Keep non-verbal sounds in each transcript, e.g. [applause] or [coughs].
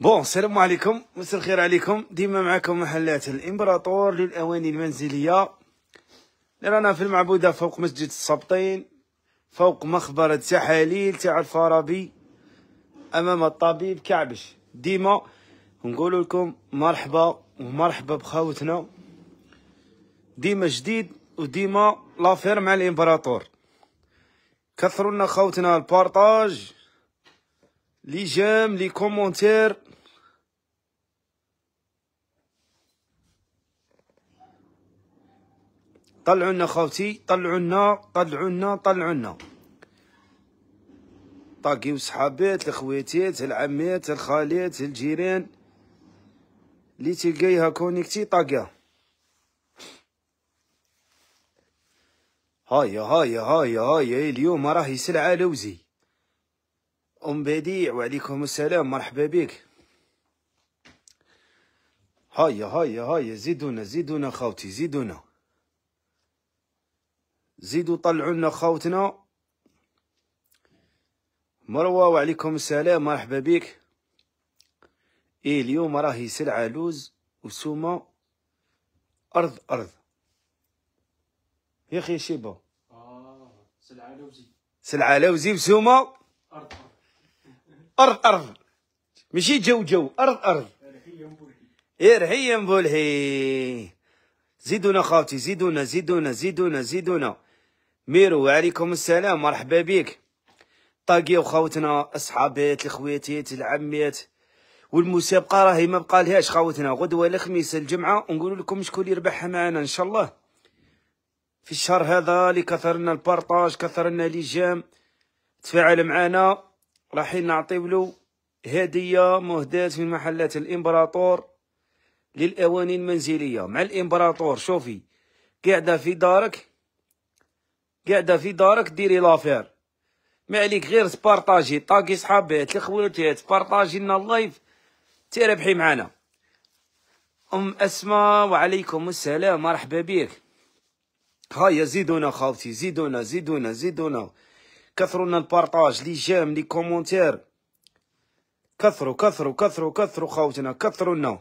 بون السلام عليكم مساء الخير عليكم ديما معكم محلات الامبراطور للاواني المنزليه رانا في المعبوده فوق مسجد السبطين فوق مخبره سحاليل تاع الفارابي امام الطبيب كعبش ديما نقول لكم مرحبا ومرحبا بخاوتنا ديما جديد وديما لافير مع الامبراطور كثروا لنا خوتنا البارطاج لي جيم لي كومونتير طلعوا لنا خوتي طلعوا لنا طلعوا لنا طلعوا لنا طاقي وصحابات الخواتات العمات الخالات الجيران اللي تلقايها كونيكتي طاقه هايا هايا هايا هايا اليوم راهي سلعة لوزي أم بديع وعليكم السلام مرحبا بك هايا هايا هايا زيدونا زيدونا خوتي زيدونا زيدوا طلعوا لنا خاوتنا مروه وعليكم السلام مرحبا بك ايه اليوم راهي سلعه لوز وسومه ارض ارض يا اخي شيبه اه سلعه لوزي سلعه لوزي وسومه ارض ارض ارض ماشي جو جو ارض ارض ارحي يا مبولحي زيدونا خاوتي زيدونا زيدونا زيدونا زيدونا ميرو وعليكم السلام مرحبا بك طاقية وخوتنا اصحابات الخواتات العمات والمسابقة راهي ما بقالهاش خوتنا غدوة الخميس الجمعة ونقول لكم شكون يربحها معنا ان شاء الله في الشهر هذا اللي كثرنا البارطاج كثرنا لي جام تفاعل معنا راحين نعطيو له هدية مهداة من محلات الامبراطور للاواني المنزلية مع الامبراطور شوفي قاعدة في دارك قاعده في دارك ديري لافير ما عليك غير سبارطاجي طاقي صحابات لخواتات سبارطاجي لنا اللايف تربحي معانا ام اسماء وعليكم السلام مرحبا بك هيا زيدونا خالتي زيدونا زيدونا زيدونا كثرونا البارطاج لي جام لي كومونتير كثروا كثروا كثروا كثروا خاوتنا كثروا لنا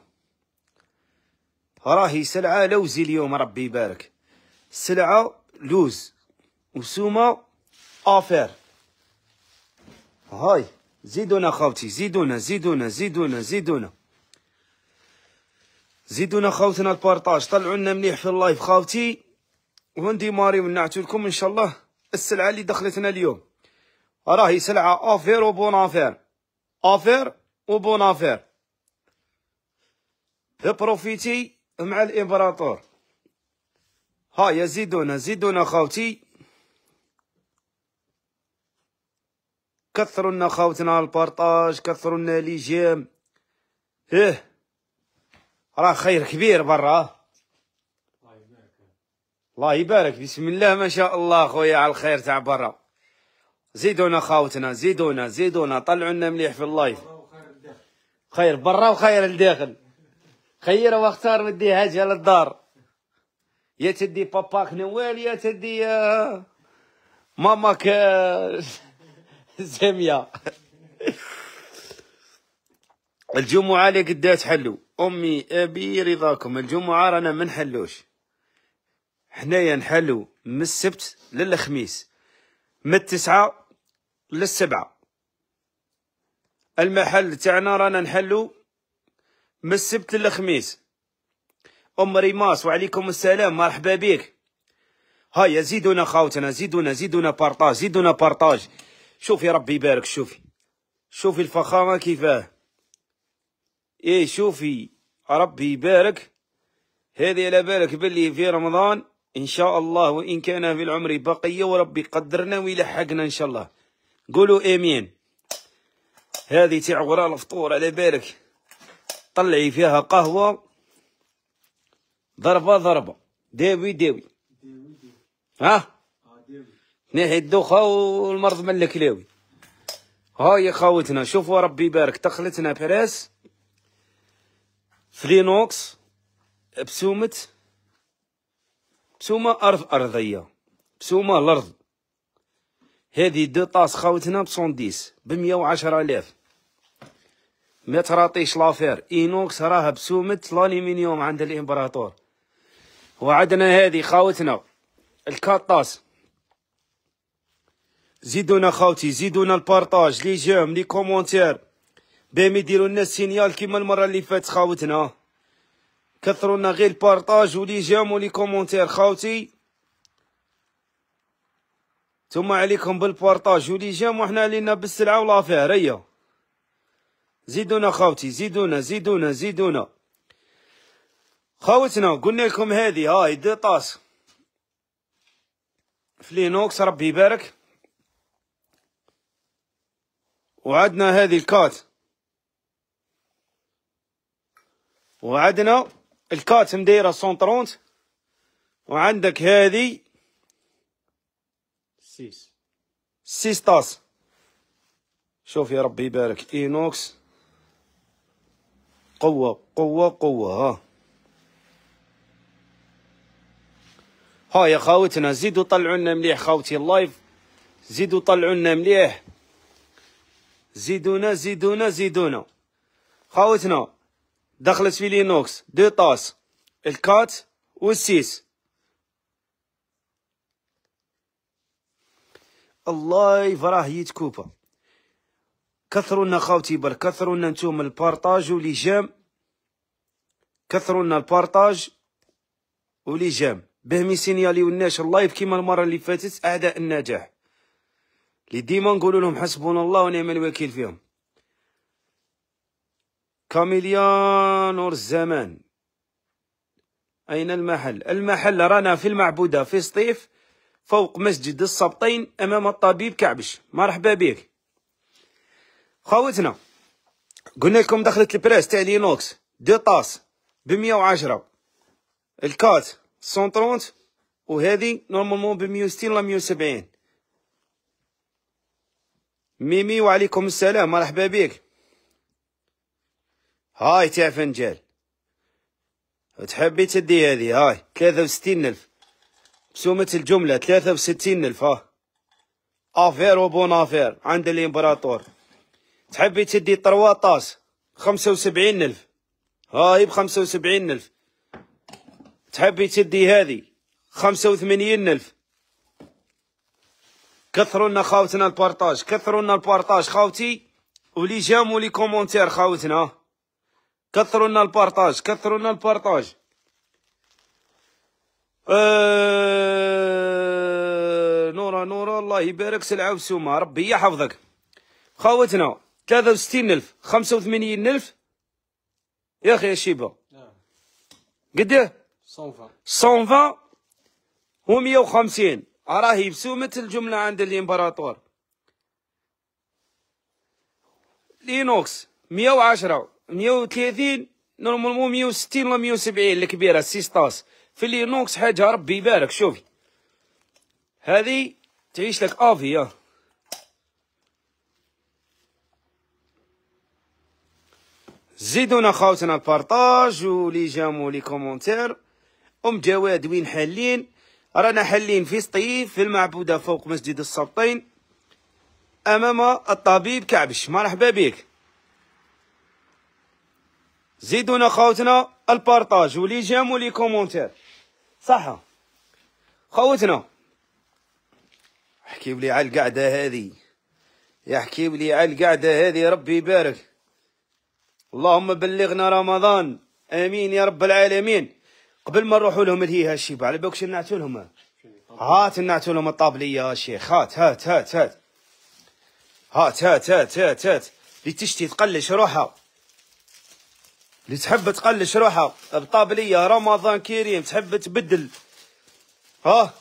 راهي سلعه لوزي اليوم ربي يبارك سلعه لوز وسوما افير هاي زيدونا خوتي زيدونا زيدونا زيدونا زيدونا زيدونا خوتنا البارطاج طلعوا لنا مليح في اللايف خوتي وندي ماري ونعتو لكم ان شاء الله السلعه اللي دخلتنا اليوم راهي سلعه افير وبون افير افير وبون افير بروفيتي مع الامبراطور هاي زيدونا زيدونا خوتي كثروا لنا خاوتنا البارطاج كثروا لنا لي جيم ايه راه خير كبير برا الله يبارك بسم الله ما شاء الله خويا على الخير تاع برا زيدونا خاوتنا زيدونا زيدونا طلعونا مليح في اللايف خير برا وخير الداخل خير واختار ودي هاجه للدار يا تدي باباك نوال يا تدي آه، ماماك [laughs] زميا الجمعه اللي قدات حلو امي ابي رضاكم الجمعه رانا ما نحلوش حنايا نحلو من السبت للخميس من التسعه للسبعه المحل تاعنا رانا نحلو من السبت للخميس ام ريماس وعليكم السلام مرحبا بك هيا زيدونا خاوتنا زيدونا زيدونا بارطاج زيدونا بارطاج شوفي ربي يبارك شوفي شوفي الفخامة كيفاه ايه شوفي ربي يبارك هذه على بالك باللي في رمضان ان شاء الله وان كان في العمر بقية وربي قدرنا ويلحقنا ان شاء الله قولوا امين هذه تاع غراء الفطور على بالك طلعي فيها قهوة ضربة ضربة داوي داوي ها نهي الدوخة والمرض من الكلاوي هاي خاوتنا شوفوا ربي يبارك تخلتنا براس فلينوكس بسومة بسومة أرض أرضية بسومة الأرض هذه دو طاس خاوتنا بسونديس بمية وعشرة آلاف ما تراطيش لافير اينوكس راها بسومة الالومنيوم عند الامبراطور وعدنا هذه خاوتنا الكاطاس زيدونا خاوتي زيدونا البارطاج لي جيم لي كومونتير بهم يديروا لنا السينيال كيما المره اللي فاتت خاوتنا كثروا لنا غير البارطاج ولي جيم ولي كومونتير خاوتي ثم عليكم بالبارطاج ولي جيم وحنا علينا بالسلعه ولافير هيا زيدونا خاوتي زيدونا زيدونا زيدونا خاوتنا قلنا لكم هذه هاي دي طاس في لينوكس ربي يبارك وعدنا هذه الكات وعدنا الكات مدايره 130 وعندك هذه سيس 6 طاس شوف يا ربي يبارك اينوكس قوه قوه قوه ها ها يا خاوتنا زيدوا طلعوا لنا مليح خاوتي اللايف زيدوا طلعوا لنا مليح زيدونا زيدونا زيدونا خاوتنا دخلت في لينوكس دو طاس الكات والسيس الله يفراه يتكوبا كثرونا لنا خاوتي بر كثرونا لنا نتوما البارطاج ولي جام كثرونا لنا البارطاج ولي جام بهمي ميسينياليو الناش اللايف كيما المره اللي فاتت اعداء النجاح اللي ديما نقول لهم حسبنا الله ونعم الوكيل فيهم كاميليا نور الزمان أين المحل؟ المحل رانا في المعبودة في سطيف فوق مسجد السبطين أمام الطبيب كعبش مرحبا بك خوتنا قلنا لكم دخلت البريس تاع لينوكس دو طاس بمية وعشرة الكات 130 وهذه نورمالمون بمية وستين ولا مية وسبعين ميمي وعليكم السلام مرحبا بك هاي تاع فنجال تحبي تدي هذه هاي ثلاثة وستين ألف بسومة الجملة ثلاثة وستين ألف ها افير وبون افير عند الامبراطور تحبي تدي طرواطاس خمسة وسبعين ألف هاي بخمسة وسبعين ألف تحبي تدي هذه خمسة وثمانين ألف كثروا لنا خاوتنا البارطاج كثروا لنا البارطاج خاوتي ولي جام ولي كومونتير خاوتنا كثروا لنا البارطاج كثروا لنا البارطاج أه... نورا نورا الله يبارك سلعة وسومة ربي يحفظك خاوتنا 63 ألف 85 ألف يا أخي يا شيبة قد ايه 120 و 150 أراه بسومة الجملة عند الإمبراطور لينوكس مية وعشرة مية 130 نورمالمون وستين ولا مية وسبعين الكبيرة سيستاس في لينوكس حاجة ربي يبارك شوفي هذه تعيش لك افي يا زيدونا خاوتنا البارطاج ولي جامو لي كومونتير ام جواد وين حالين رانا حالين سطيف في المعبودة فوق مسجد السبطين أمام الطبيب كعبش مرحبا بك زيدونا خوتنا البارطاج ولي جام ولي كومونتير صح خوتنا احكي لي على القعدة هذه يحكي لي على القعدة هذه ربي يبارك اللهم بلغنا رمضان امين يا رب العالمين قبل ما نروحوا لهم هي هالشيب على بالكم نعتوا لهم هات نعتوا لهم الطابليه يا شيخ هات هات هات هات هات هات هات هات هات اللي تشتي تقلش روحها اللي تحب تقلش روحها الطابلية رمضان كريم تحب تبدل ها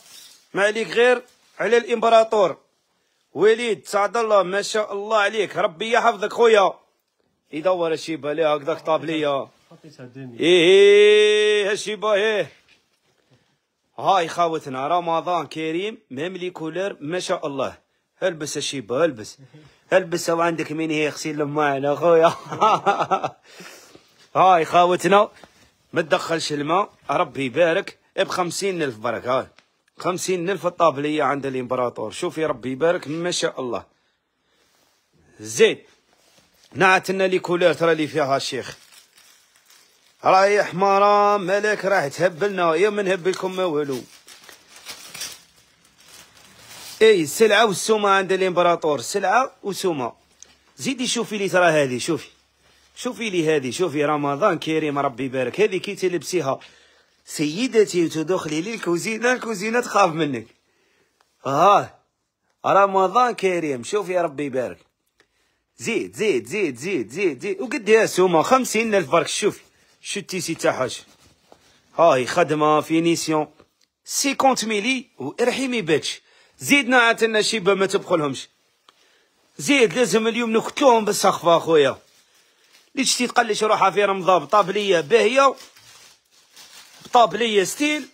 ما عليك غير على الامبراطور وليد سعد الله ما شاء الله عليك ربي يحفظك خويا يدور الشيبه لي هكذاك طابليه ايه هالشي إيه، باهي هاي خاوتنا رمضان كريم مملي كولر ما شاء الله البس الشيبة البس البس وعندك مين هي غسيل الماء اخويا [laughs] هاي خاوتنا ما تدخلش الماء ربي يبارك بخمسين الف برك هاي خمسين الف الطابلية عند الامبراطور شوفي ربي يبارك ما شاء الله نعت نعتنا لي كولور ترى لي فيها الشيخ رايح حمارة ملك راح تهبلنا يا من هبلكم ما والو اي السلعة والسومة عند الامبراطور سلعة وسومة زيدي شوفي لي ترى هذه شوفي شوفي لي هذه شوفي رمضان كريم ربي يبارك هذه كي تلبسيها سيدتي وتدخلي للكوزينة الكوزينة تخاف منك ها آه، رمضان كريم شوفي ربي يبارك زيد زيد زيد زيد زيد زيد وقدها سومة خمسين الف برك شوفي شتي تا حاج هاهي خدمه فينيسيون كونت ميلي وارحمي باتش زيدنا عاتلنا شيبه ما تبخلهمش زيد لازم اليوم نقتلوهم بالسخفة اخويا اللي تشتي تقلش روحها في رمضان بطابلية باهية بطابلية ستيل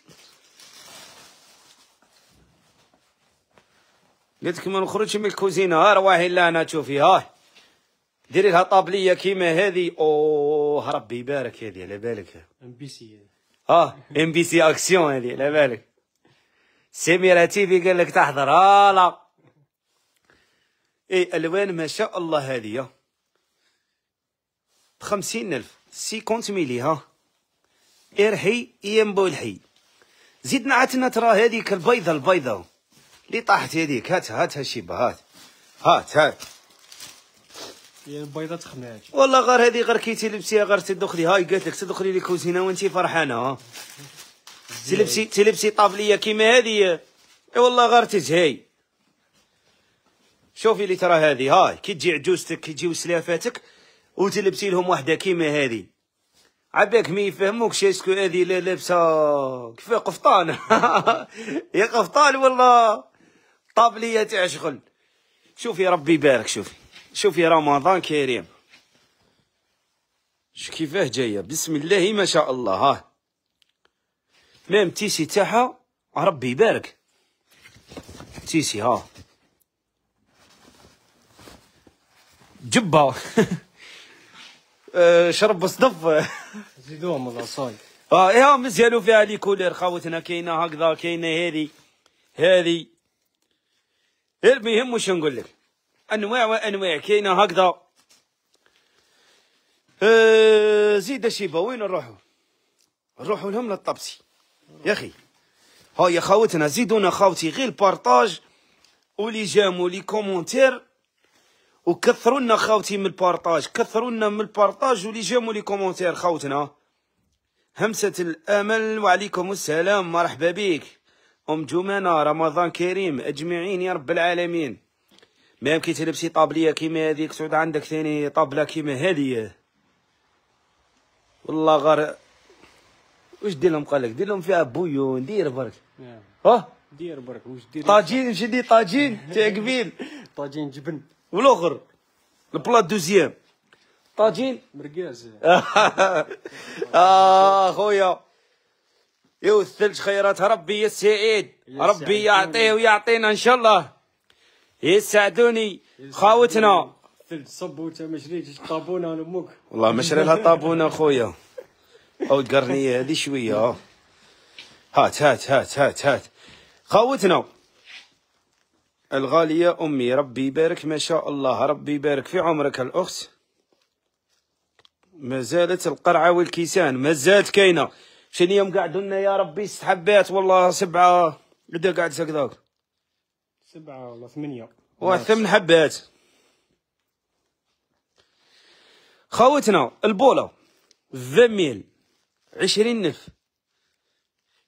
قلت لك ما نخرجش من الكوزينة ها رواحي لا انا تشوفي هاي ديري لها طابليه كيما هذه اوه ربي يبارك هذه على بالك ام بي سي اه ام بي سي اكسيون هذه على بالك سميرة تيفي قال لك تحضر هلا آه، لا اي الوان ما شاء الله هذه بخمسين الف سيكونت ميلي ها ارحي ينبو الحي زيد عتنا ترى هذيك البيضه البيضه اللي طاحت هذيك هاتها هاتها هالشيبه هات هات هات البيضه يعني تخمات والله غير هذه غير كي تلبسيها غير تدخلي هاي قالت لك تدخلي كوزينه وانت فرحانه ها تلبسي تلبسي طافليه كيما هذه اي والله غير تزهي شوفي اللي ترى هذه هاي كي تجي عجوزتك كي تجيو سلافاتك وتلبسي لهم وحده كيما هذه عباك ما يفهموكش اسكو هذه لا لابسه كيف قفطان [laughs] يا قفطان والله طابليه تاع شغل شوفي ربي يبارك شوفي شوفي رمضان كريم شو كيفاه جايه بسم الله ما شاء الله ها ميم تيسي تاعها ربي يبارك تيسي ها جبه [laughs] أه، شرب صدف [laughs] زيدوهم الاصاي اه ايه مزيانو فيها لي كولير خاوتنا كاينه هكذا كاينه هذي هذي المهم واش نقول لك انواع وانواع كاينه هكذا آه زيد شيبه وين نروحوا نروحوا لهم للطبسي يا اخي ها يا خاوتنا زيدونا خاوتي غير البارطاج ولي جام ولي كومونتير وكثروا لنا خاوتي من البارطاج كثروا لنا من البارطاج ولي جام ولي كومونتير خاوتنا همسة الامل وعليكم السلام مرحبا بك ام جمانه رمضان كريم اجمعين يا رب العالمين ما يمكن تلبسي طابليه كيما هذيك تعود عندك ثاني طابله كيما هذه والله غير واش دير لهم قال لك دير لهم فيها بويون دير برك اه دير برك واش دير طاجين شدي طاجين تاع [laughs] قبيل طاجين جبن والاخر البلا دوزيام طاجين مرقاز [laughs] اه خويا يو الثلج خيرات ربي يا السعيد ربي يعطيه ويعطينا ان شاء الله يسعدوني خاوتنا ثلج صب وانت ما شريتش انا امك والله ما لها طابونه خويا او القرنيه هذه شويه هات هات هات هات هات خاوتنا الغالية أمي ربي يبارك ما شاء الله ربي يبارك في عمرك الأخت ما زالت القرعة والكيسان ما زالت كاينة شنو يوم قعدوا لنا يا ربي ست حبات والله سبعة قدا قعدت هكذاك سبعة ولا ثمانية ثمن حبات خوتنا البولة الذميل عشرين نف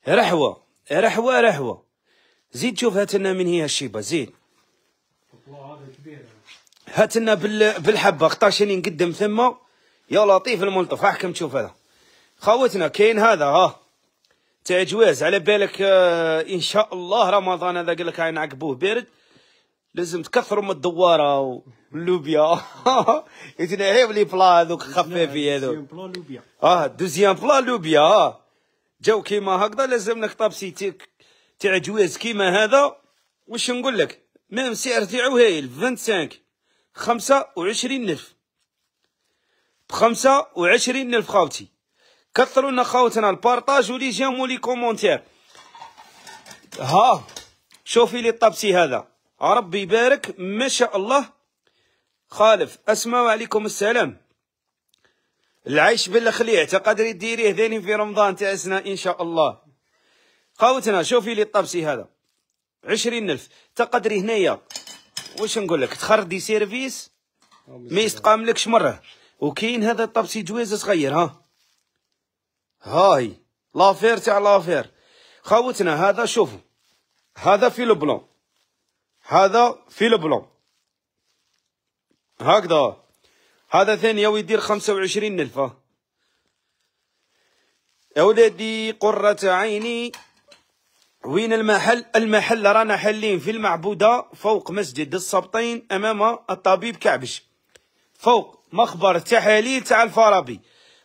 رحوة رحوة رحوة زيد شوف هات لنا من هي الشيبة زيد هات لنا بالحبة قطاشين نقدم ثمة يا لطيف الملطف احكم تشوف هذا خوتنا كاين هذا ها تاع جواز على بالك آه، ان شاء الله رمضان هذا قال لك نعقبوه بارد لازم تكثروا من الدواره واللوبيا [laughs] يتنعيب لي بلا هذوك خفافي هذوك اه دوزيام بلا لوبيا اه جو كيما هكذا لازم لك طابسي تاع جواز كيما هذا واش نقول لك ميم سعر تاعو هايل 25 25 الف ب 25 الف خاوتي كثروا لنا خاوتنا البارطاج ولي جيم لي كومونتير ها شوفي لي الطبسي هذا ربي يبارك ما شاء الله خالف اسماء عليكم السلام العيش بالخليع تقدري ديريه ذيني في رمضان تعسنا ان شاء الله خاوتنا شوفي لي الطبسي هذا عشرين الف تقدري هنايا واش نقول لك تخردي سيرفيس ما يستقاملكش مره وكاين هذا الطبسي جويز صغير ها هاي لافير تاع لافير خوتنا هذا شوفوا هذا في البلون هذا في البلون هكذا هذا ثاني يدير خمسة وعشرين نلفة يا ولادي قرة عيني وين المحل المحل رانا حالين في المعبودة فوق مسجد السبطين أمام الطبيب كعبش فوق مخبر تحاليل تاع الفارابي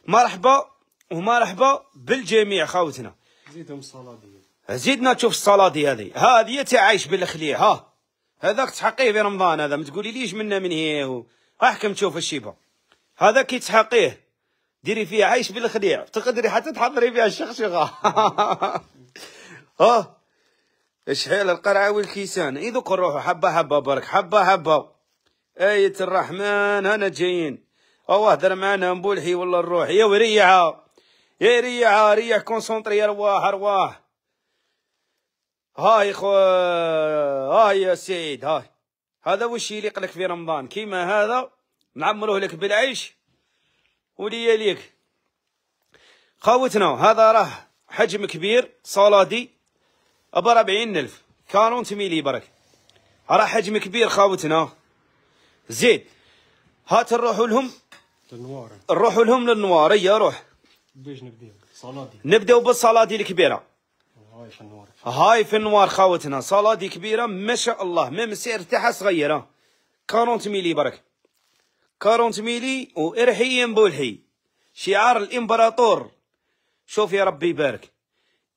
مرحبا ومرحبا بالجميع خاوتنا زيدهم الصلادي زيدنا تشوف الصلادي هذه هذه عايش بالخليه ها هذاك تحقيه في رمضان هذا ما تقولي ليش منا من هي احكم تشوف الشيبه هذا كي تحقيه ديري فيه عايش بالخليع تقدري حتى تحضري فيها الشخشغه [laughs] اه شحال القرعه والكيسان اي ذوك نروحوا حبه حبه برك حبه حبه آية الرحمن هنا جايين اوه هدر معنا نبولحي والله الروح يا وريعه يا ريح ريح كونسونطري ارواح ارواح هاي خو هاي يا سعيد هاي هذا وش يليق لك في رمضان كيما هذا نعمروه لك بالعيش وليا ليك خاوتنا هذا راه حجم كبير صلادي ابو 40000 كانون تميلي برك راه حجم كبير خاوتنا زيد هات نروحو لهم للنوار نروحو لهم يا روح باش نبداو نبداو بالصلادي الكبيره هاي في النوار هاي في النوار خاوتنا صلادي كبيره ما شاء الله ميم السعر تاعها صغيره 40 ميلي برك 40 ميلي وارحي ينبولحي شعار الامبراطور شوف يا ربي يبارك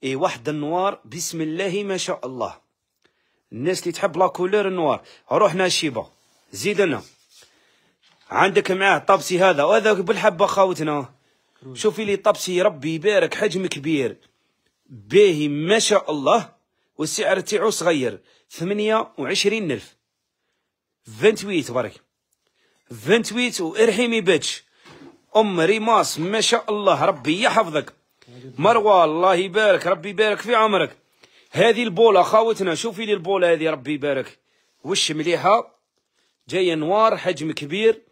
اي واحد النوار بسم الله ما شاء الله الناس اللي تحب لا كولور النوار روحنا شيبه زيدنا عندك معاه طبسي هذا وهذا بالحبه خاوتنا شوفي لي طبسي ربي يبارك حجم كبير باهي ما شاء الله والسعر تاعو صغير ثمانية وعشرين ألف فانتويت برك فانتويت وارحمي باتش أم ريماس ما شاء الله ربي يحفظك مروة الله يبارك ربي يبارك في عمرك هذه البولة خاوتنا شوفي لي البولة هذه ربي يبارك وش مليحة جاية نوار حجم كبير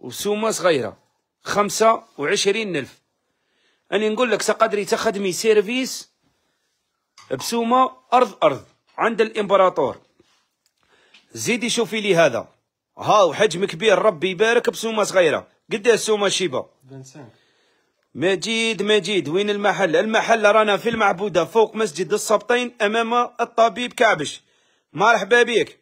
وسومة صغيرة خمسة وعشرين ألف أنا نقول لك سقدري تخدمي سيرفيس بسومة أرض أرض عند الإمبراطور زيدي شوفي لي هذا هاو حجم كبير ربي يبارك بسومة صغيرة قد السومة شيبة مجيد مجيد وين المحل المحل رانا في المعبودة فوق مسجد السبطين أمام الطبيب كعبش مرحبا بك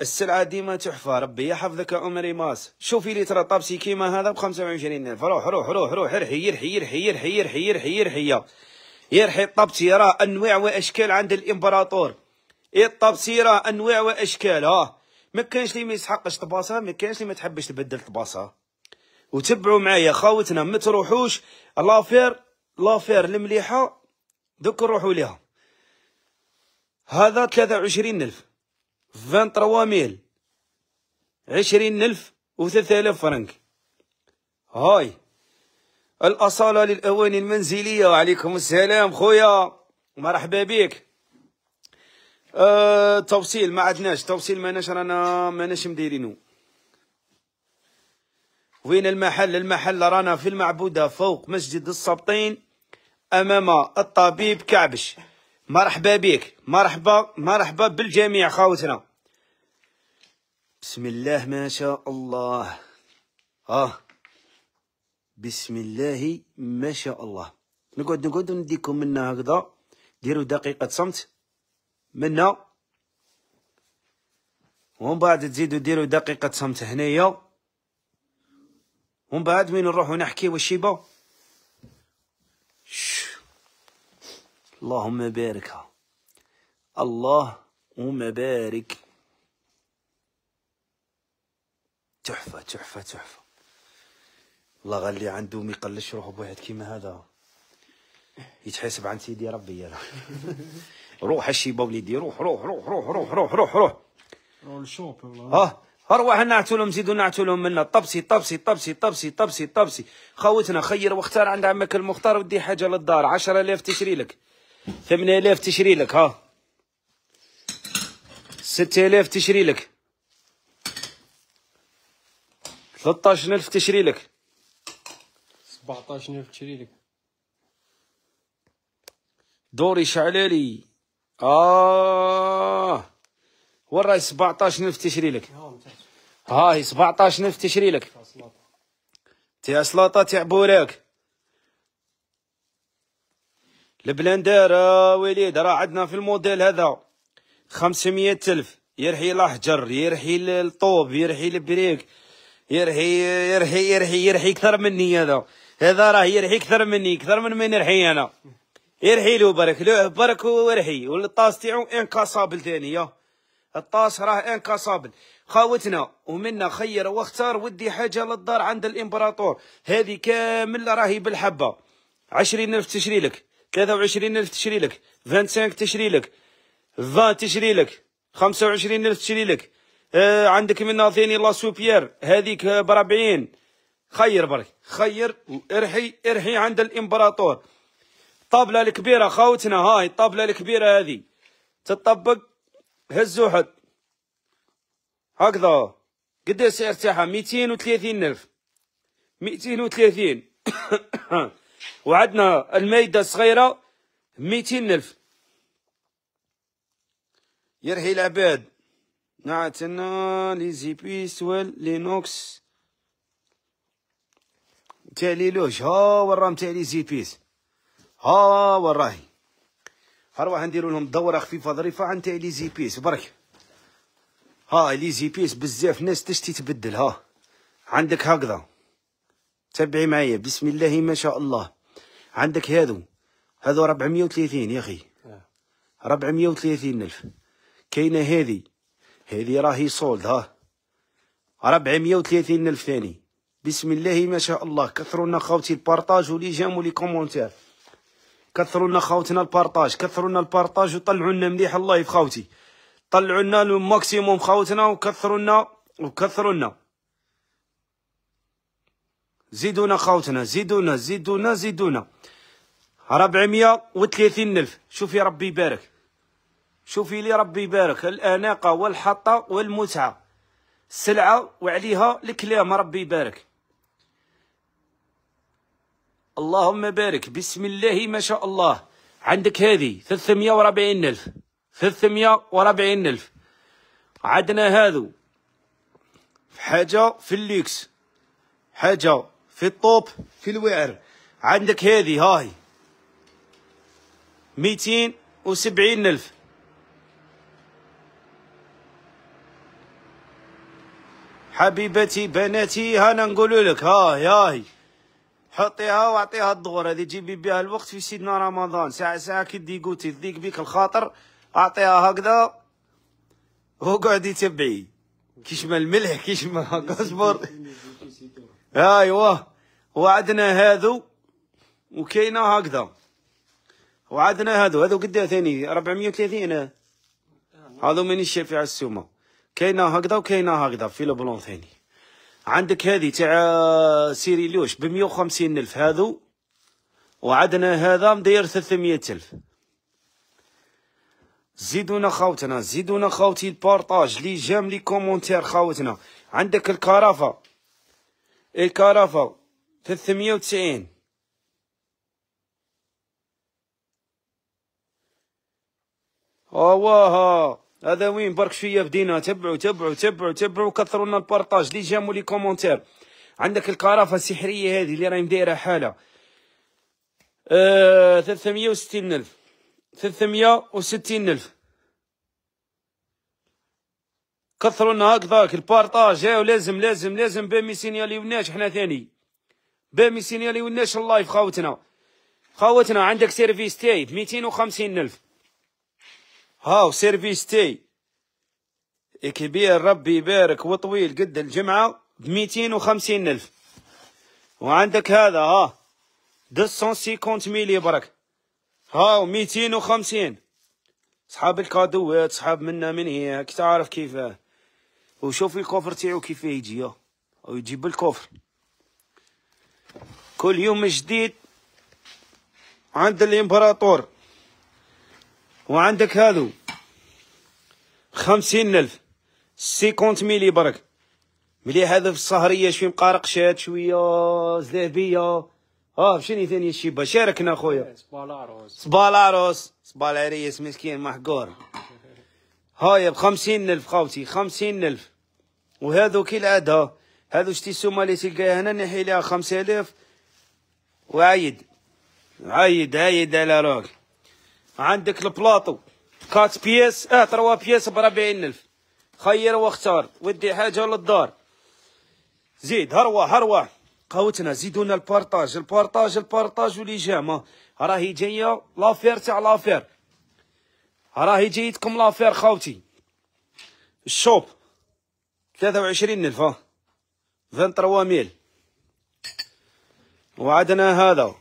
السلعه ديما تحفى ربي يحفظك عمري ماس شوفي لي ترى طابسي كيما هذا ب 25 الف روح روح روح روح ارحي يرحي يرحي يرحي يرحي يرحي يرحي يرحي الطبسي راه انواع واشكال عند الامبراطور إيه الطبسي راه انواع واشكال ها ما كانش لي ما يسحقش طباسه ما كانش لي ما تحبش تبدل طباسه وتبعوا معايا خاوتنا ما تروحوش لافير لافير المليحه دوك نروحوا ليها هذا 23 الف 23 ميل عشرين ألف وثلاثة آلاف فرنك هاي الأصالة للأواني المنزلية وعليكم السلام خويا مرحبا بك أه توصيل ما عندناش توصيل ماناش رانا ماناش مديرينو وين المحل المحل رانا في المعبودة فوق مسجد السبطين أمام الطبيب كعبش مرحبا بك مرحبا مرحبا بالجميع خاوتنا بسم الله ما شاء الله اه بسم الله ما شاء الله نقعد نقعد نديكم منا هكذا ديروا دقيقة صمت منا ومن بعد تزيدوا ديروا دقيقة صمت هنايا ومن بعد وين نروحو نحكيوا الشيبه اللهم باركها الله بارك تحفة تحفة تحفة الله غالي اللي عنده ما يقلش روحه بواحد كيما هذا يتحاسب عن سيدي ربي يلا [laughs] روح الشيبه وليدي روح روح روح روح روح روح روح روح اه ارواح نعتو لهم زيدوا نعتو لهم منا طبسي طبسي طبسي طبسي طبسي طبسي خوتنا خير واختار عند عمك المختار ودي حاجه للدار 10000 تشري لك ثمانية آلاف تشري لك ها ستة آلاف تشري لك ثلاثة ألف تشري لك سبعة ألف تشري لك دوري شعلالي آه وين راهي 17000 تشري لك هاي 17000 تشري لك تاع سلطه تاع بوراك البلاندار وليد راه عندنا في الموديل هذا 500 الف يرحي الاحجر يرحي الطوب يرحي البريك يرحي يرحي يرحي يرحي اكثر مني هذا هذا راه يرحي اكثر مني اكثر من من يرحي انا يرحي له برك له برك ويرحي والطاس تاعو انكاسابل ثاني الطاس راه انكاسابل خاوتنا ومنا خير واختار ودي حاجه للدار عند الامبراطور هذه كامل راهي بالحبه عشرين الف تشري لك وعشرين ألف تشري لك 25 تشري لك 20 تشري لك 25 ألف تشري لك آه عندك منها ثاني لا سوبيير هذيك ب 40 خير برك خير ارحي ارحي عند الامبراطور الطابله الكبيره خاوتنا هاي الطابله الكبيره هذه تطبق هز حد هكذا قداش سعر تاعها 230 الف 230 [coughs] وعندنا المايده الصغيره ميتين الف يرحي العباد نعتنا لي زيبيس نوكس تاع ليلوش ها ورام تاع لي زيبيس ها وراهي هروح نديرو لهم دوره خفيفه ظريفه عن تاع لي زيبيس برك ها لي زيبيس بزاف ناس تشتي تبدل ها عندك هكذا تبعي معايا بسم الله ما شاء الله عندك هادو ربعميه 430 يا اخي 430 آه. الف كاينه هذه هذه راهي سولد ها 430 الف ثاني بسم الله ما شاء الله كثروا لنا خوتي البارطاج ولي جام ولي كومونتير كثروا لنا خوتنا البارطاج كثروا لنا البارطاج وطلعوا لنا مليح الله في خوتي طلعوا لنا الماكسيموم خوتنا وكثروا لنا وكثروا لنا زيدونا خوتنا زيدونا زيدونا زيدونا 430 ألف شوفي ربي يبارك شوفي لي ربي يبارك الأناقة والحطة والمتعة السلعة وعليها الكلام ربي يبارك اللهم بارك بسم الله ما شاء الله عندك هذه 340 ألف 340 ألف عندنا هذو حاجة في الليكس حاجة في الطوب في الوعر عندك هذه هاي ميتين وسبعين ألف حبيبتي بناتي هانا نقولوا لك هاي هاي حطيها واعطيها الدغور هذه جيبي بها الوقت في سيدنا رمضان ساعة ساعة كي ديقوتي تضيق بيك الخاطر اعطيها هكذا وقعدي تبعي ما الملح كيشمى قصبر ايوا وعدنا هذو وكاينه هكذا وعدنا هذو هذو قد ثاني 430 هذو من الشافعة السومة كاينه هكذا وكاينه هكذا في البلون ثاني عندك هذه تاع سيريلوش ب 150 الف هذو وعدنا هذا مداير 300 الف زيدونا خاوتنا زيدونا خاوتي البارطاج لي جام لي كومونتير خاوتنا عندك الكرافه الكرافه 390 اواها هذا وين برك شويه بدينا تبعوا تبعوا تبعوا تبعوا كثروا لنا البارطاج لي جامو لي كومونتير عندك القرافه السحريه هذه اللي راهي مدايره حاله أه، ثلاثمية وستين الف وستين الف كثروا لنا هكذاك البارطاج ها إيه، لازم لازم لازم بامي وناش حنا ثاني بامي وناش اللايف خاوتنا خاوتنا عندك سيرفيس تايب ميتين وخمسين الف هاو سيرفيستي كبير ربي يبارك وطويل قد الجمعة بميتين وخمسين ألف وعندك هذا ها دسون سيكونت ميلي برك هاو ميتين وخمسين صحاب الكادوات صحاب منا من هي كي تعرف كيفاه وشوف الكوفر تاعو كيف يجي ويجيب الكوفر كل يوم جديد عند الامبراطور وعندك هادو خمسين ألف سيكونت ميلي برك ملي هذا في السهرية شوي مقارق شات شوية زلابية اه شني ثاني الشيبة شاركنا خويا إيه، سبالاروس سبالاروس سبالاريس مسكين محقور هايا بخمسين ألف خوتي خمسين ألف وهذو كي العادة هذو شتي السومة اللي تلقاها هنا نحي لها خمسة ألاف وعيد عيد عيد على روك عندك البلاطو كات بياس اه تروا بياس بربعين الف خير واختار ودي حاجه للدار زيد هروا هروا قهوتنا زيدونا البارطاج البارطاج البارطاج والإجامة راهي جاية لافير تاع لافير راهي جايتكم لافير خوتي الشوب ثلاثة وعشرين ألف فان ميل وعدنا هذا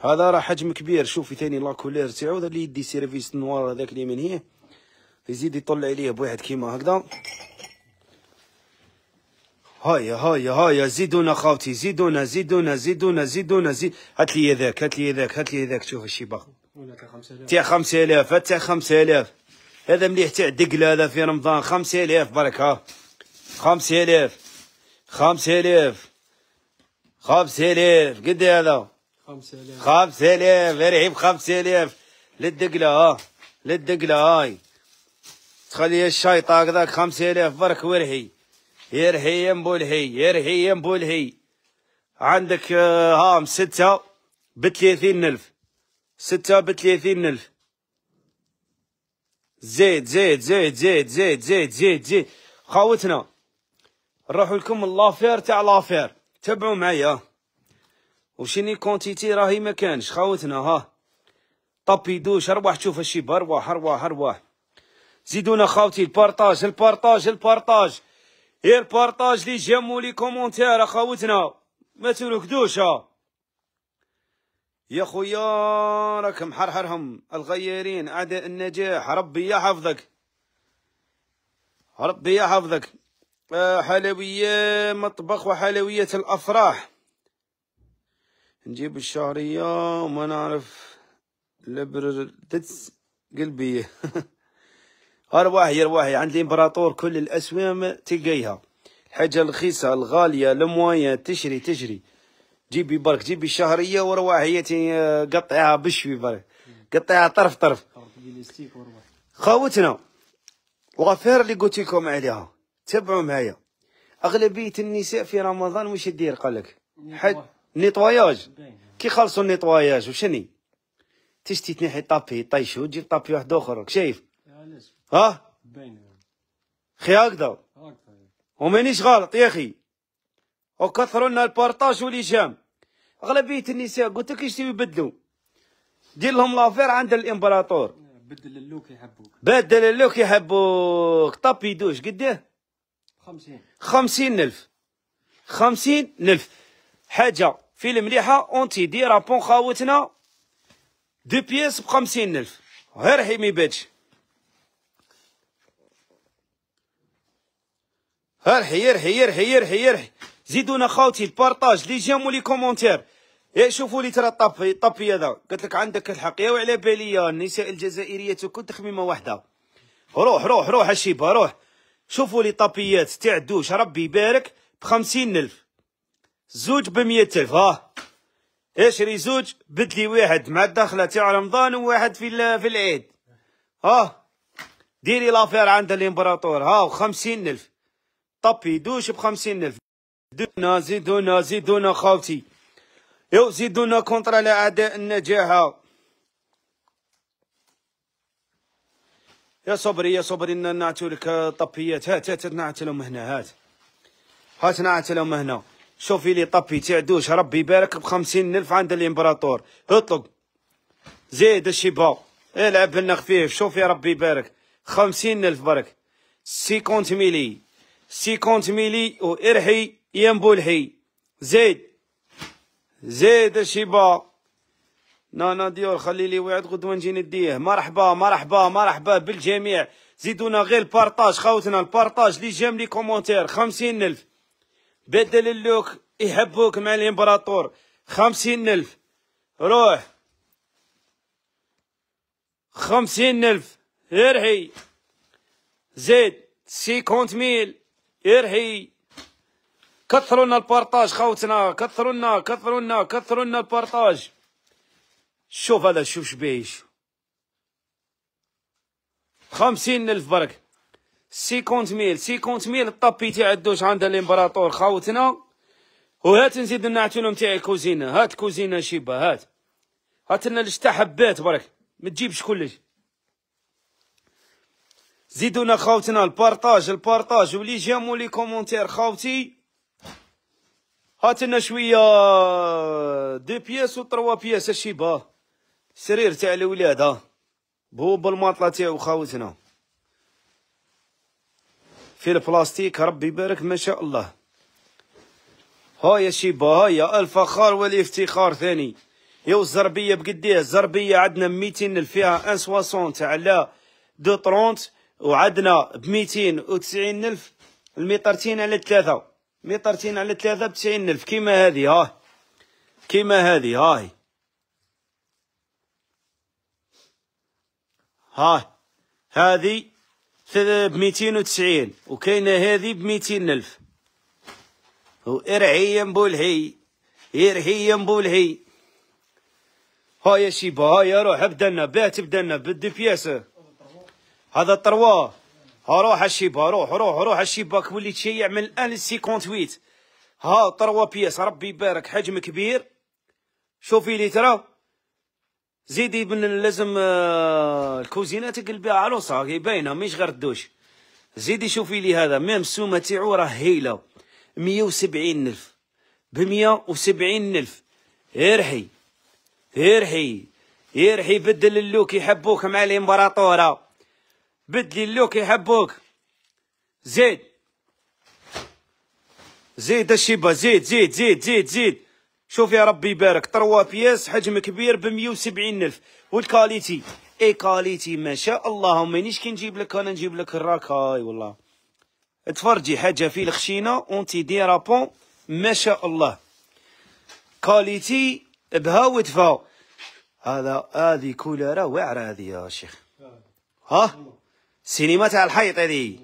هذا راه حجم كبير شوفي ثاني لا كولير تاعو هذا اللي يدي سيرفيس نوار هذاك اللي من هي يزيد يطلع عليه بواحد كيما هكذا هاي هاي هاي زيدونا خاوتي زيدونا زيدونا زيدونا زيدونا زيد هات لي هذاك هات لي هذاك هات لي هذاك شوف الشباك تاع 5000 تاع 5000 هذا مليح تاع دقل هذا في رمضان 5000 بركه 5000 5000 5000 قد هذا 5000 5000 5000 للدقلة ها آه. للدقلة هاي تخلي الشيط هكذاك 5000 برك ورهي يرهي ينبولهي يرهي ينبولهي عندك آه، هام ستة ب 30000 ستة ب 30000 زيد زيد زيد زيد زيد زيد زيد زيد خاوتنا نروحوا لكم لافير تاع لافير تبعوا معايا آه. وشيني كونتيتي راهي ما كانش خاوتنا ها دوش ارواح شوف الشيب ارواح ارواح ارواح زيدونا خاوتي البارطاج البارطاج البارطاج هي إيه البارطاج لي جيم ولي كومونتير خاوتنا ما تركدوش يا خويا راك محرحرهم الغيارين اعداء النجاح ربي يحفظك ربي يحفظك آه، حلوية مطبخ وحلوية الأفراح نجيب الشعرية وما نعرف لبرتتس قلبية [laughs] أرواحي أرواحي عند الإمبراطور كل الأسوام تلقيها الحاجة الرخيصة الغالية الموية تشري تشري جيبي برك جيبي الشهرية وأرواحي آه، قطعها بشوي برك قطعها طرف طرف خاوتنا وغفير اللي قلت لكم عليها تبعوا معايا أغلبية النساء في رمضان وش تدير قالك حد كي خلصوا النيطواياج وشني تشتي تنحي طابي طيشو تجيب طابي واحد اخر شايف ها خي هكذا ومانيش غلط يا اخي وكثروا لنا البارطاج والهشام اغلبيه النساء قلت لك يشتيو يبدلوا دير لهم لافير عند الامبراطور إيه، بدل اللوك يحبوك بدل اللوك يحبوك طابي دوش قديه خمسين خمسين الف خمسين الف حاجه في المليحه اونتي دي رابون خاوتنا دو بيس بخمسين الف غير حيمي باتشي ارحي ارحي ارحي ارحي ارحي زيدونا خاوتي البارطاج لي جيم ولي كومونتير يا شوفوا لي ترى الطبي الطبي هذا قلت لك عندك الحق يا وعلى بالي النساء الجزائريه تكون تخميمه واحده روح روح روح الشيبه روح شوفوا لي طبيات تاع الدوش ربي يبارك ب 50000 زوج بمية ألف ها اشري زوج بدلي واحد مع الدخلة تاع رمضان وواحد في في العيد ها ديري لافير عند الامبراطور ها وخمسين ألف طبي دوش بخمسين ألف زيدونا زيدونا زيدونا خاوتي يو زيدونا كونترا لأعداء النجاح يا صبري يا صبري نعتولك طبيات هات هات نعتلهم هنا هات هات نعتلهم هنا شوفي لي طبي تعدوش ربي يبارك بخمسين ألف عند الإمبراطور اطلق زيد الشيبا العب إيه، لنا خفيف شوفي ربي يبارك خمسين ألف برك سيكونت ميلي سيكونت ميلي وإرحي ينبولحي زيد زيد الشباك نانا ديور خلي لي وعد غدوه نجي نديه مرحبا مرحبا مرحبا بالجميع زيدونا غير البارطاج خاوتنا البارطاج لي جام لي كومونتير خمسين ألف بدل اللوك يهبوك مع الامبراطور خمسين الف روح خمسين الف ارحي زيد سيكونت ميل ارحي كثروا لنا البارطاج خوتنا كثروا لنا كثروا لنا كثروا لنا البارطاج شوف هذا شوف شبيش خمسين الف برك سيكونت ميل سيكونت ميل الطبي تاع الدوش عند الامبراطور خاوتنا وهات نزيد النعتونم تاعي كوزينه هات كوزينه شيبه هات هات لنا الشتا حبات برك ما تجيبش كلش زيدونا خاوتنا البارطاج البارطاج ولي جامو لي كومونتير خاوتي لنا شويه دو بياس و تروا بياس شيبه سرير تاع الاولاد ها بوب الماطله تاعو خاوتنا في البلاستيك ربي يبارك ما شاء الله هاي شيبة هاي الفخار والافتخار ثاني يو الزربية بقديه الزربية عندنا 200 فيها 160 على 230 وعندنا ب 290 الف الميطرتين على ثلاثة مترتين على ثلاثة ب 90 الف كيما هذه ها كيما هذه هاي هاي هذه ب 290 وكاينه هذه ب 200000 ارعي يا مبولحي ارعي يا مبولحي ها يا شيبا ها يا روح لنا بات بدلنا بدي بياسه هذا طروا ها روح الشيبا روح روح روح الشيبا ولي تشيع من الان كونتويت ها طروا بياس ربي يبارك حجم كبير شوفي لي تراه زيدي بن لازم آه، الكوزينه تقلبيها على الوصا باينه مش غير الدوش زيدي شوفي لي هذا ميم السومه تاعو راه هيله 170 الف ب 170 الف ارحي ارحي ارحي بدل اللوك يحبوك مع الامبراطوره بدلي اللوك يحبوك زيد زيد الشيبه زيد زيد زيد زيد زيد شوف يا ربي يبارك تروا بياس حجم كبير ب 170 الف والكاليتي اي كاليتي ما شاء الله مانيش كي نجيب لك انا نجيب لك الراكاي والله تفرجي حاجه في الخشينه اونتي ديرابون ما شاء الله كاليتي بها ودفا هذا هذه كولاره واعره هذه يا شيخ ها سينما تاع الحيط هذه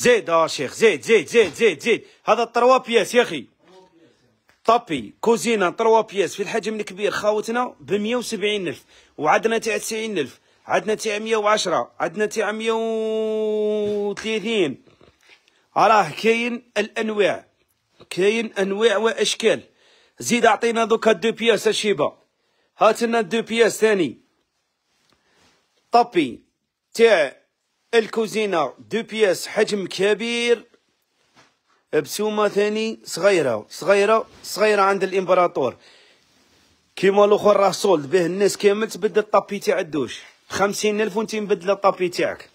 زيد اه شيخ زيد زيد زيد زيد زيد هذا تروا بياس يا اخي طابي كوزينه تروا بياس في الحجم الكبير خاوتنا ب 170 الف وعندنا تاع 90 الف عندنا تاع 110 عندنا تاع 130 راه كاين الانواع كاين انواع واشكال زيد اعطينا دوكا دو بياس الشيبه لنا دو بياس ثاني طابي تاع الكوزينة دو بياس حجم كبير بسومة ثاني صغيرة صغيرة صغيرة عند الإمبراطور كيما الأخر راه سولد به الناس كامل تبدل الطابي تاع الدوش خمسين ألف ونتي مبدلة الطابي تاعك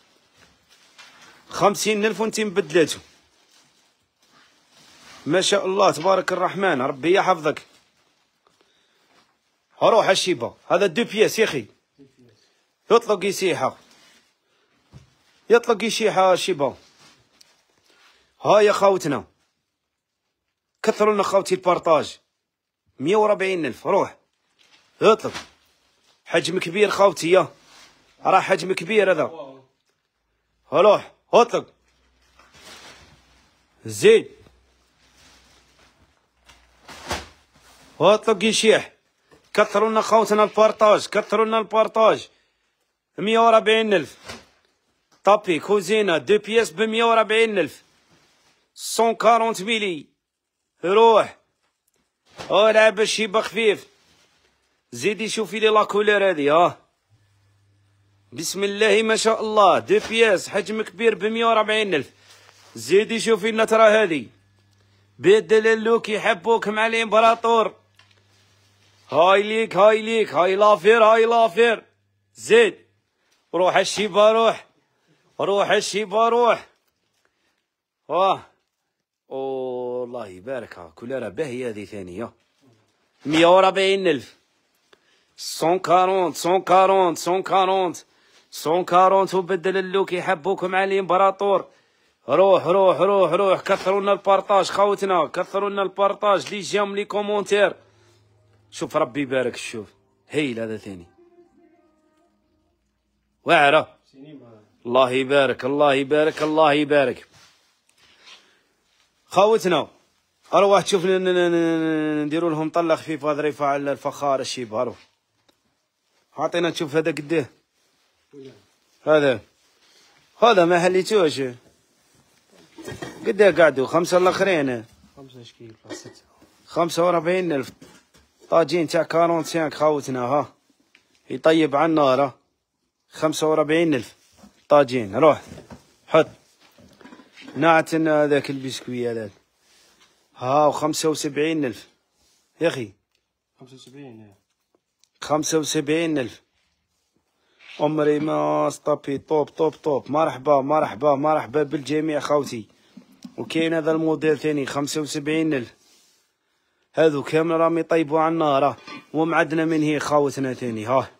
خمسين ألف ونتي مبدلاتو ما شاء الله تبارك الرحمن ربي يحفظك هروح الشيبة هذا دو بياس يا أخي اطلق يسيحه يطلق شي حاشبه ها يا خاوتنا كثروا لنا خاوتي البارطاج 140 الف روح اطلق حجم كبير خاوتي يا راه حجم كبير هذا روح اطلق زيد اطلق يشيح كثروا لنا خاوتنا البارطاج كثروا لنا البارطاج 140 الف طابي كوزينه دو بياس بمية وربعين الف كارونت ميلي روح العب لعب يبقى خفيف زيدي شوفي لي لاكولور هادي ها بسم الله ما شاء الله دو بياس حجم كبير بمية وربعين الف زيدي شوفي لنا ترى هادي بدل اللوك يحبوك مع الامبراطور هاي ليك هاي ليك هاي لافير هاي لافير زيد روح الشيبه روح روح الشيبة روح اه والله يبارك كل باهية هذه ثانية مية وربعين ألف 140 140 وبدل اللوك يحبوكم على الإمبراطور روح روح روح روح كثروا لنا البارطاج خوتنا كثروا لنا البارطاج لي جام لي كومونتير شوف ربي يبارك شوف هايل هذا ثاني واعره الله يبارك الله يبارك الله يبارك خاوتنا ارواح تشوف نديروا لهم طله خفيفه ظريفه على الفخار الشي بارو عطينا تشوف هذا قديه هذا هذا ما حليتوش قديه قعدوا خمسه الاخرين خمسه شكيل خمسه وربعين الف طاجين تاع كارونسيانك خاوتنا ها يطيب على النار خمسه وربعين الف طاجين روح حط ناعتن هذاك البسكوي هذاك ها وخمسة وسبعين ألف يا أخي خمسة وسبعين خمسة وسبعين ألف عمري ما استطبي طوب طوب طوب مرحبا مرحبا مرحبا بالجميع خوتي وكاين هذا الموديل ثاني خمسة وسبعين ألف هذو كامل راهم يطيبوا على النار ومعدنا من هي خاوتنا ثاني ها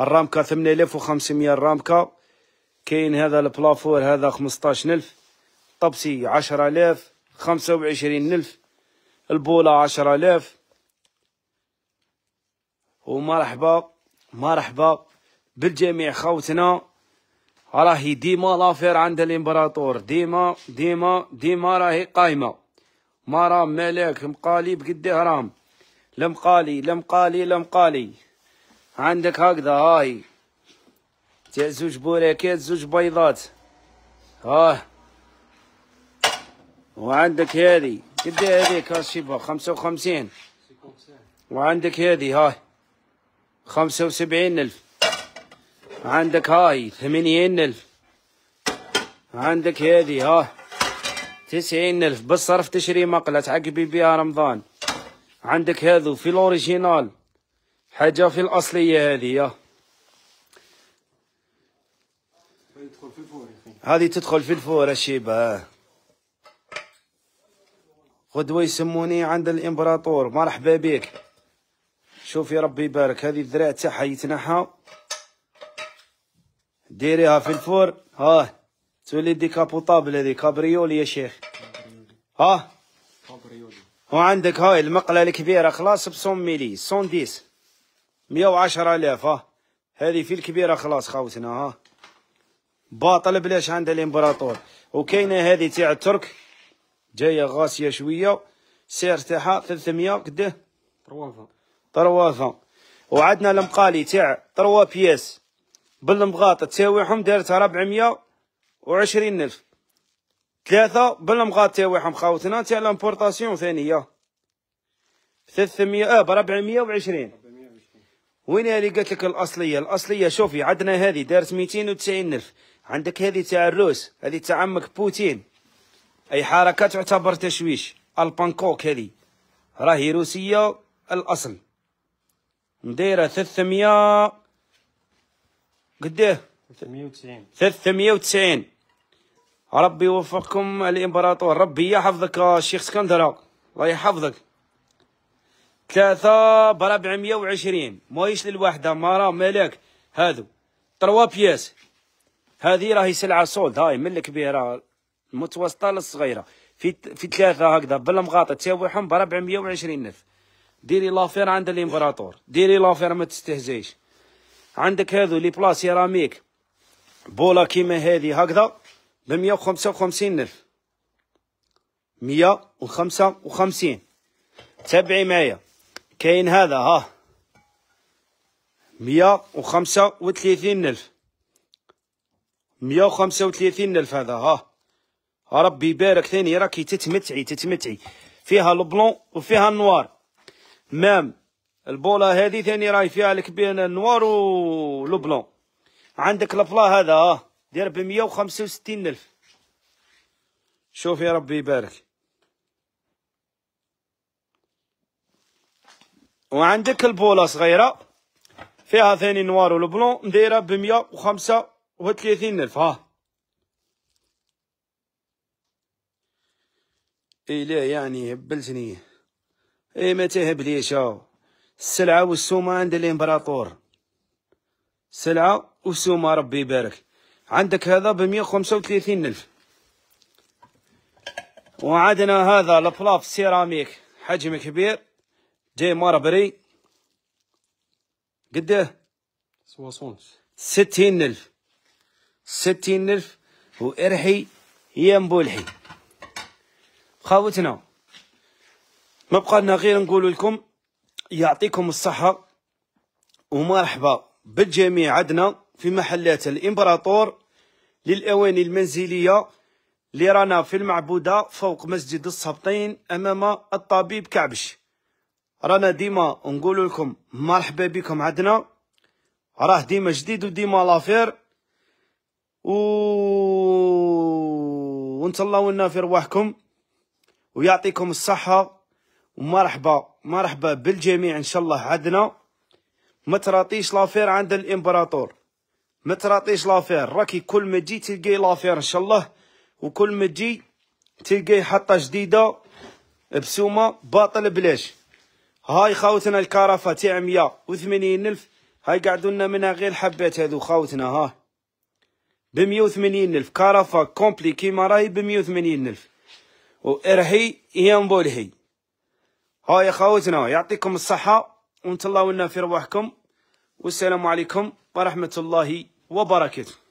الرامكا 8500 الرامكا كاين هذا البلافور هذا 15000 طبسي 10000 25000 البوله 10000 ومرحبا مرحبا بالجميع خوتنا راهي ديما لافير عند الامبراطور ديما ديما ديما راهي قايمه مرام ملاك مقالي بقدي رام لمقالي لمقالي لمقالي عندك هكذا هاي تاع زوج بوراكات زوج بيضات ها وعندك هذه قد إيه هذيك هالشبه خمسة وخمسين وعندك هذه هاي خمسة وسبعين ألف عندك هاي ثمانين ألف عندك هذه ها تسعين ألف بالصرف تشري مقلة تعقبي بها رمضان عندك هذو في الأوريجينال حاجه في الاصليه هذه هذه تدخل في الفور الشيبه غدوة يسموني عند الامبراطور مرحبا بك شوفي ربي يبارك هذه الذراع تاعها يتنحى ديريها في الفور ها تولي دي كابوطابل هذه كابريولي يا شيخ ها كابريولي وعندك هاي المقله الكبيره خلاص بصون ميلي صون ديس مية وعشرة آلاف ها هذه في الكبيرة خلاص خاوتنا ها باطل بلاش عندها الامبراطور وكاينة هذه تاع الترك جاية غاسية شوية سعر تاعها ثلاثمية قده طروافة طروافة وعندنا المقالي تاع طروا بياس بالمغاطة تاويحهم دارتها ربعمية وعشرين ألف ثلاثة بالمغاطة تاويحهم خاوتنا تاع لامبورطاسيون ثانية ثلاثمية اه بربعمية وعشرين وين اللي قالت لك الاصليه الاصليه شوفي عندنا هذه دارت 290 الف عندك هذه تاع الروس هذه تاع عمك بوتين اي حركه تعتبر تشويش البانكوك هذه راهي روسيه الاصل مديره 300 قديه 390 390 ربي يوفقكم الامبراطور ربي يحفظك الشيخ اسكندره الله يحفظك ثلاثة ب 420 ماهيش للوحدة مارا ملك هادو تروا بياس هذه راهي سلعة سولد هاي من الكبيرة المتوسطة للصغيرة في في ثلاثة هكذا بلا مغاطة تساويهم ب 420 نف ديري لافير عند الامبراطور ديري لافير ما تستهزيش عندك هذو لي بلا سيراميك بولا كيما هذي هكذا ب 155 نف 155 تابعي معايا كاين هذا ها مية وخمسة وثلاثين ألف مية وخمسة وثلاثين ألف هذا ها ربي يبارك ثاني راكي تتمتعي تتمتعي فيها البلون وفيها النوار مام البوله هذه ثاني راهي فيها لك بين النوار والبلون عندك البلا هذا ها دير بمية وخمسة وستين ألف شوف يا ربي يبارك وعندك البوله صغيره فيها ثاني نوار ولبلون دايرة بمية وخمسة وثلاثين الف ها اي لا يعني هبلتني اي ما تهبليش آه. السلعه والسومه عند الامبراطور سلعه والسومه ربي يبارك عندك هذا بمية وخمسة وثلاثين الف وعندنا هذا البلاف سيراميك حجم كبير جاي مارا بري قداه الف ستين الف وارحي يا مبولحي خاوتنا ما بقى لنا غير نقول لكم يعطيكم الصحة ومرحبا بالجميع عندنا في محلات الإمبراطور للأواني المنزلية اللي رانا في المعبودة فوق مسجد السبطين أمام الطبيب كعبش رانا ديما نقول لكم مرحبا بكم عندنا راه ديما جديد وديما لافير و ونتهلاو لنا في رواحكم ويعطيكم الصحة ومرحبا مرحبا بالجميع ان شاء الله عندنا ما تراطيش لافير عند الامبراطور ما تراطيش لافير راكي كل ما تجي تلقاي لافير ان شاء الله وكل ما تجي تلقاي حطه جديده بسومه باطل بلاش هاي خاوتنا الكرفة تاع وثمانين الف هاي قعدوا منها غير حبات هذو خاوتنا ها بمية وثمانين الف كرفة كومبلي كيما راهي بمية وثمانين الف وارهي ينبولهي هاي خاوتنا يعطيكم الصحة ونتلاو لنا في رواحكم والسلام عليكم ورحمة الله وبركاته